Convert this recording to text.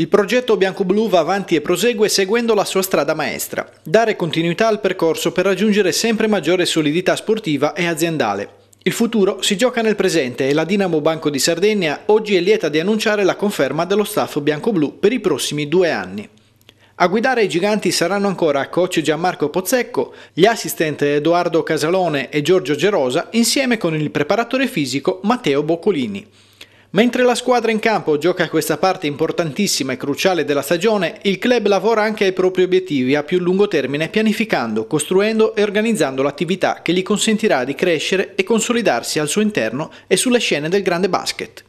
Il progetto bianco-blu va avanti e prosegue seguendo la sua strada maestra, dare continuità al percorso per raggiungere sempre maggiore solidità sportiva e aziendale. Il futuro si gioca nel presente e la Dinamo Banco di Sardegna oggi è lieta di annunciare la conferma dello staff bianco-blu per i prossimi due anni. A guidare i giganti saranno ancora coach Gianmarco Pozzecco, gli assistant Edoardo Casalone e Giorgio Gerosa insieme con il preparatore fisico Matteo Boccolini. Mentre la squadra in campo gioca questa parte importantissima e cruciale della stagione, il club lavora anche ai propri obiettivi a più lungo termine pianificando, costruendo e organizzando l'attività che gli consentirà di crescere e consolidarsi al suo interno e sulle scene del grande basket.